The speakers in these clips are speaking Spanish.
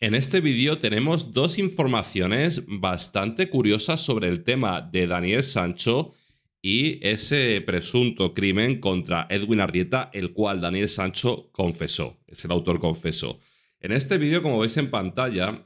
En este vídeo tenemos dos informaciones bastante curiosas sobre el tema de Daniel Sancho y ese presunto crimen contra Edwin Arrieta, el cual Daniel Sancho confesó, es el autor confesó. En este vídeo, como veis en pantalla,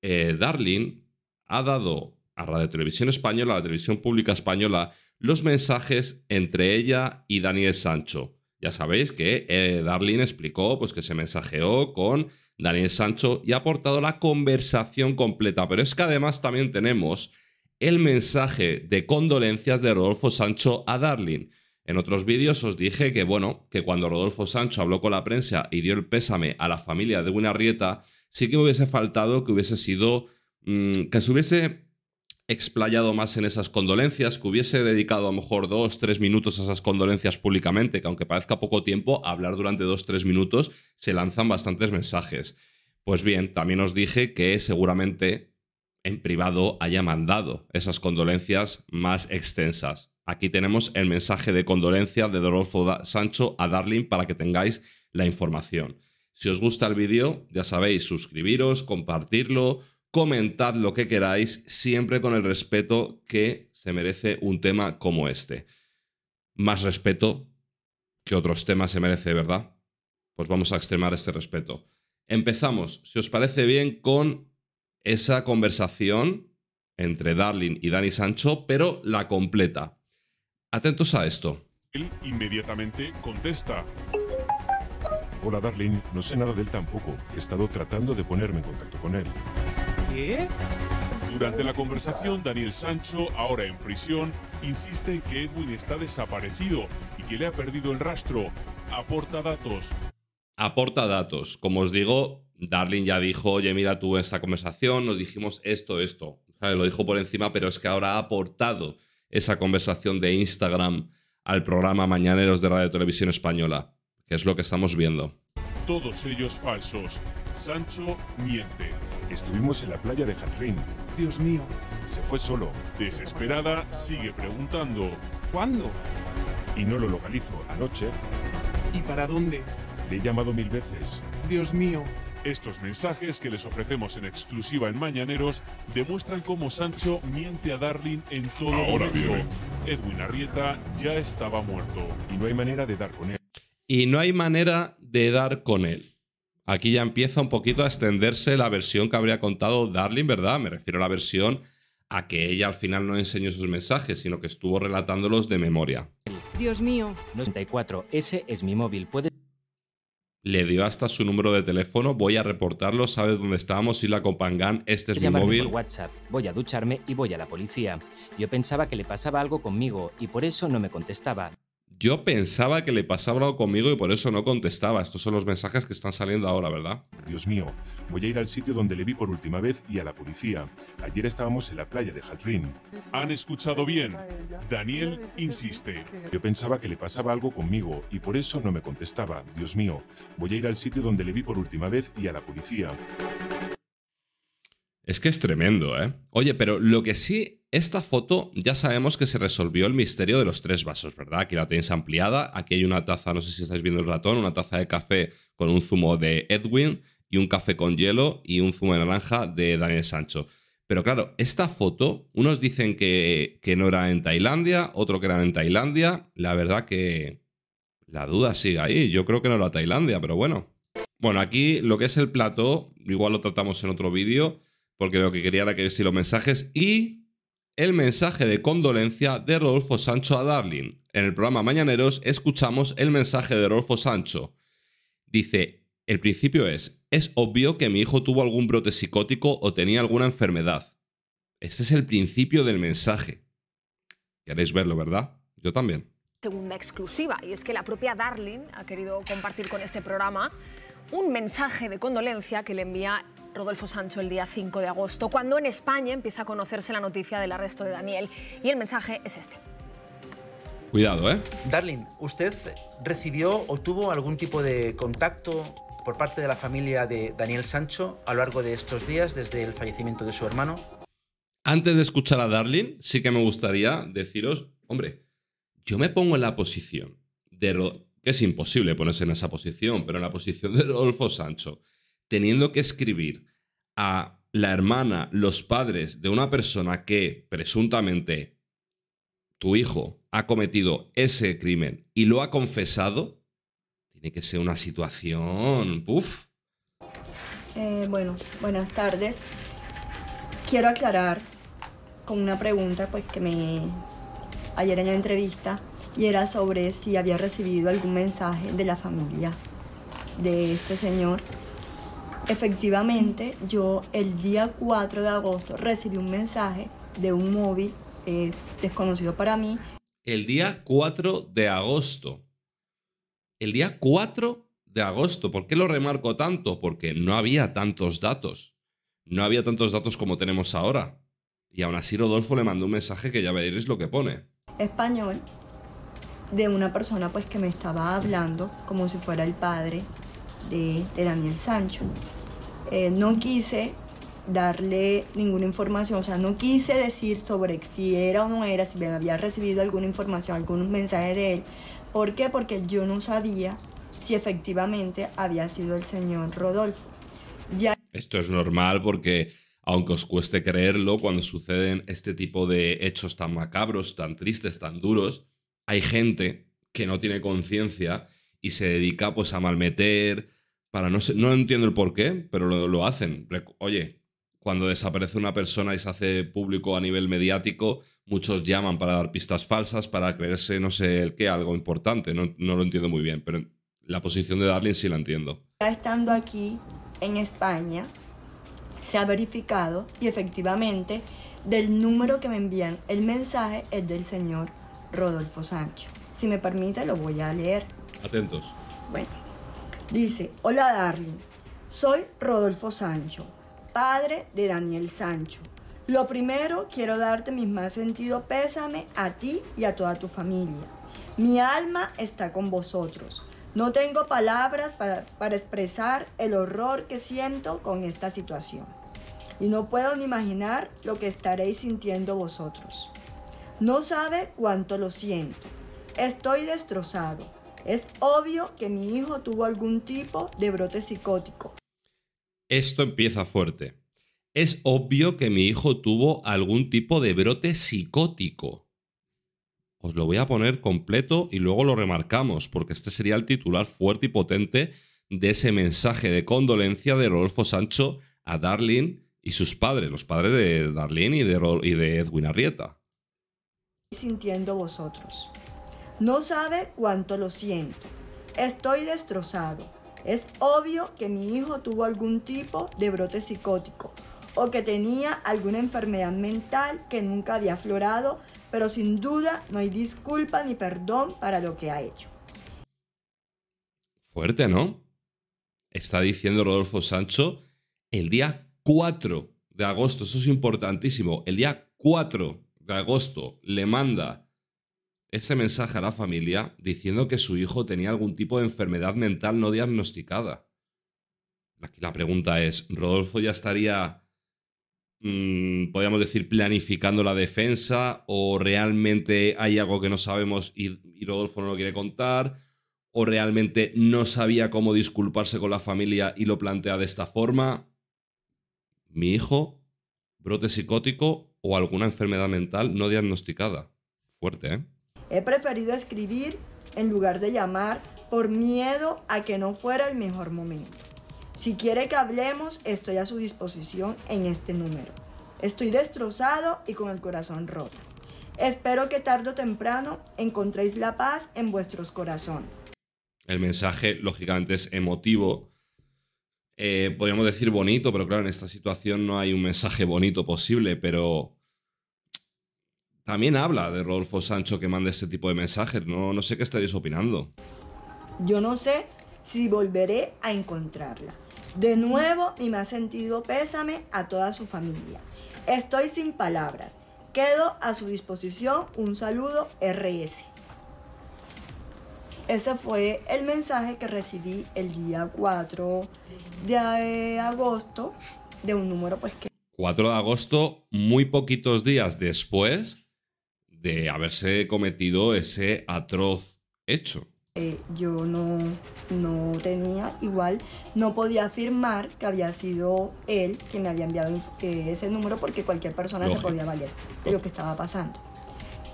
eh, Darling ha dado a Radio Televisión Española, a la Televisión Pública Española, los mensajes entre ella y Daniel Sancho. Ya sabéis que eh, Darling explicó pues, que se mensajeó con Daniel Sancho y ha aportado la conversación completa. Pero es que además también tenemos el mensaje de condolencias de Rodolfo Sancho a Darling. En otros vídeos os dije que, bueno, que cuando Rodolfo Sancho habló con la prensa y dio el pésame a la familia de Rieta, sí que hubiese faltado que hubiese sido, mm, que se hubiese explayado más en esas condolencias, que hubiese dedicado a lo mejor dos, tres minutos a esas condolencias públicamente, que aunque parezca poco tiempo, hablar durante dos, tres minutos se lanzan bastantes mensajes. Pues bien, también os dije que seguramente en privado haya mandado esas condolencias más extensas. Aquí tenemos el mensaje de condolencia de Dorolfo Sancho a Darling para que tengáis la información. Si os gusta el vídeo, ya sabéis, suscribiros, compartirlo, Comentad lo que queráis, siempre con el respeto que se merece un tema como este. Más respeto que otros temas se merece, ¿verdad? Pues vamos a extremar este respeto. Empezamos, si os parece bien, con esa conversación entre Darling y Dani Sancho, pero la completa. Atentos a esto. Él inmediatamente contesta. Hola Darlin. no sé nada de él tampoco. He estado tratando de ponerme en contacto con él. Durante la conversación, Daniel Sancho, ahora en prisión, insiste en que Edwin está desaparecido y que le ha perdido el rastro. Aporta datos. Aporta datos. Como os digo, Darling ya dijo, oye, mira, tú, esta conversación, nos dijimos esto, esto. Lo dijo por encima, pero es que ahora ha aportado esa conversación de Instagram al programa Mañaneros de Radio Televisión Española, que es lo que estamos viendo. Todos ellos falsos. Sancho miente. Estuvimos en la playa de Jatrín. Dios mío. Se fue solo. Desesperada, sigue preguntando. ¿Cuándo? Y no lo localizo. Anoche. ¿Y para dónde? Le he llamado mil veces. Dios mío. Estos mensajes que les ofrecemos en exclusiva en Mañaneros demuestran cómo Sancho miente a Darling en todo Ahora Edwin Arrieta ya estaba muerto. Y no hay manera de dar con él. Y no hay manera de dar con él aquí ya empieza un poquito a extenderse la versión que habría contado Darling, ¿verdad? Me refiero a la versión a que ella al final no enseñó sus mensajes, sino que estuvo relatándolos de memoria. Dios mío. 94, ese es mi móvil. ¿puede...? Le dio hasta su número de teléfono, voy a reportarlo, sabes dónde estábamos, y la acompañan, este es mi móvil. voy a ducharme y voy a la policía. Yo pensaba que le pasaba algo conmigo y por eso no me contestaba. Yo pensaba que le pasaba algo conmigo y por eso no contestaba. Estos son los mensajes que están saliendo ahora, ¿verdad? Dios mío, voy a ir al sitio donde le vi por última vez y a la policía. Ayer estábamos en la playa de Jalrín. Han escuchado bien. Daniel insiste. Yo pensaba que le pasaba algo conmigo y por eso no me contestaba. Dios mío, voy a ir al sitio donde le vi por última vez y a la policía. Es que es tremendo, ¿eh? Oye, pero lo que sí esta foto ya sabemos que se resolvió el misterio de los tres vasos, ¿verdad? Aquí la tenéis ampliada, aquí hay una taza, no sé si estáis viendo el ratón, una taza de café con un zumo de Edwin y un café con hielo y un zumo de naranja de Daniel Sancho. Pero claro, esta foto, unos dicen que, que no era en Tailandia, otro que era en Tailandia, la verdad que la duda sigue ahí, yo creo que no era Tailandia, pero bueno. Bueno, aquí lo que es el plato, igual lo tratamos en otro vídeo, porque lo que quería era que si los mensajes y el mensaje de condolencia de Rodolfo Sancho a Darlin. En el programa Mañaneros escuchamos el mensaje de Rodolfo Sancho. Dice, el principio es, es obvio que mi hijo tuvo algún brote psicótico o tenía alguna enfermedad. Este es el principio del mensaje. Queréis verlo, ¿verdad? Yo también. Segunda exclusiva, y es que la propia Darling ha querido compartir con este programa un mensaje de condolencia que le envía Rodolfo Sancho el día 5 de agosto, cuando en España empieza a conocerse la noticia del arresto de Daniel. Y el mensaje es este. Cuidado, ¿eh? Darling, ¿usted recibió o tuvo algún tipo de contacto por parte de la familia de Daniel Sancho a lo largo de estos días desde el fallecimiento de su hermano? Antes de escuchar a Darling, sí que me gustaría deciros, hombre, yo me pongo en la posición de... que es imposible ponerse en esa posición, pero en la posición de Rodolfo Sancho teniendo que escribir a la hermana, los padres de una persona que presuntamente tu hijo ha cometido ese crimen y lo ha confesado, tiene que ser una situación, puf. Eh, bueno, buenas tardes. Quiero aclarar con una pregunta pues que me ayer en la entrevista y era sobre si había recibido algún mensaje de la familia de este señor Efectivamente, yo el día 4 de agosto recibí un mensaje de un móvil eh, desconocido para mí. El día 4 de agosto. El día 4 de agosto. ¿Por qué lo remarco tanto? Porque no había tantos datos. No había tantos datos como tenemos ahora. Y aún así Rodolfo le mandó un mensaje que ya veréis lo que pone. Español de una persona pues que me estaba hablando como si fuera el padre de, Daniel Sancho. Eh, no quise darle ninguna información, o sea, no quise decir sobre si era o no era, si me había recibido alguna información, algún mensaje de él. ¿Por qué? Porque yo no sabía si efectivamente había sido el señor Rodolfo. Ya... Esto es normal porque, aunque os cueste creerlo, cuando suceden este tipo de hechos tan macabros, tan tristes, tan duros, hay gente que no tiene conciencia y se dedica pues a malmeter, para no sé, no entiendo el por qué, pero lo, lo hacen. Oye, cuando desaparece una persona y se hace público a nivel mediático, muchos llaman para dar pistas falsas, para creerse no sé el qué, algo importante. No, no lo entiendo muy bien, pero la posición de Darling sí la entiendo. estando aquí en España, se ha verificado y efectivamente del número que me envían el mensaje es del señor Rodolfo Sancho. Si me permite, lo voy a leer. Atentos. Bueno, dice, hola Darling, soy Rodolfo Sancho, padre de Daniel Sancho. Lo primero, quiero darte mis más sentido pésame a ti y a toda tu familia. Mi alma está con vosotros. No tengo palabras para, para, expresar el horror que siento con esta situación. Y no puedo ni imaginar lo que estaréis sintiendo vosotros. No sabe cuánto lo siento. Estoy destrozado. Es obvio que mi hijo tuvo algún tipo de brote psicótico. Esto empieza fuerte. Es obvio que mi hijo tuvo algún tipo de brote psicótico. Os lo voy a poner completo y luego lo remarcamos, porque este sería el titular fuerte y potente de ese mensaje de condolencia de Rodolfo Sancho a Darlene y sus padres, los padres de Darlene y de, y de Edwin Arrieta. Sintiendo vosotros. No sabe cuánto lo siento. Estoy destrozado. Es obvio que mi hijo tuvo algún tipo de brote psicótico o que tenía alguna enfermedad mental que nunca había aflorado, pero sin duda no hay disculpa ni perdón para lo que ha hecho. Fuerte, ¿no? Está diciendo Rodolfo Sancho el día 4 de agosto, eso es importantísimo, el día 4 de agosto le manda ese mensaje a la familia diciendo que su hijo tenía algún tipo de enfermedad mental no diagnosticada. Aquí la pregunta es, ¿Rodolfo ya estaría, mm, podríamos decir, planificando la defensa o realmente hay algo que no sabemos y Rodolfo no lo quiere contar? ¿O realmente no sabía cómo disculparse con la familia y lo plantea de esta forma? ¿Mi hijo? ¿Brote psicótico o alguna enfermedad mental no diagnosticada? Fuerte, ¿eh? He preferido escribir en lugar de llamar por miedo a que no fuera el mejor momento. Si quiere que hablemos, estoy a su disposición en este número. Estoy destrozado y con el corazón roto. Espero que tarde o temprano encontréis la paz en vuestros corazones. El mensaje, lógicamente, es emotivo. Eh, podríamos decir bonito, pero claro, en esta situación no hay un mensaje bonito posible, pero también habla de Rodolfo Sancho que manda ese tipo de mensajes. No, no sé qué estaréis opinando. Yo no sé si volveré a encontrarla. De nuevo, mi más sentido pésame a toda su familia. Estoy sin palabras. Quedo a su disposición. Un saludo, RS. Ese fue el mensaje que recibí el día 4 de eh, agosto de un número pues que... 4 de agosto, muy poquitos días después de haberse cometido ese atroz hecho. Eh, yo no, tenía igual, no podía afirmar que había sido él quien me había enviado ese número porque cualquier persona se podía valer de lo que estaba pasando.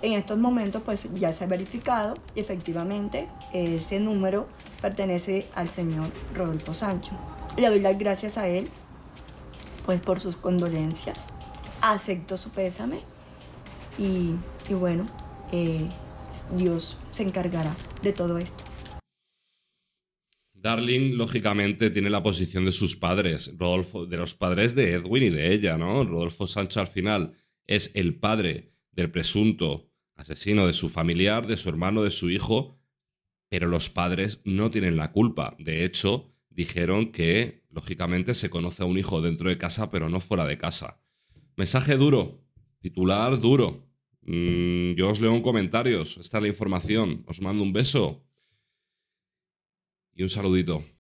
En estos momentos pues ya se ha verificado y efectivamente ese número pertenece al señor Rodolfo Sancho. Le doy las gracias a él pues por sus condolencias, acepto su pésame y, bueno, eh, Dios se encargará de todo esto. Darling, lógicamente, tiene la posición de sus padres, Rodolfo, de los padres de Edwin y de ella, ¿no? Rodolfo Sancho al final es el padre del presunto asesino de su familiar, de su hermano, de su hijo, pero los padres no tienen la culpa. De hecho, dijeron que, lógicamente, se conoce a un hijo dentro de casa, pero no fuera de casa. Mensaje duro, titular duro, Mm, yo os leo en comentarios. Esta la información. Os mando un beso. Y un saludito.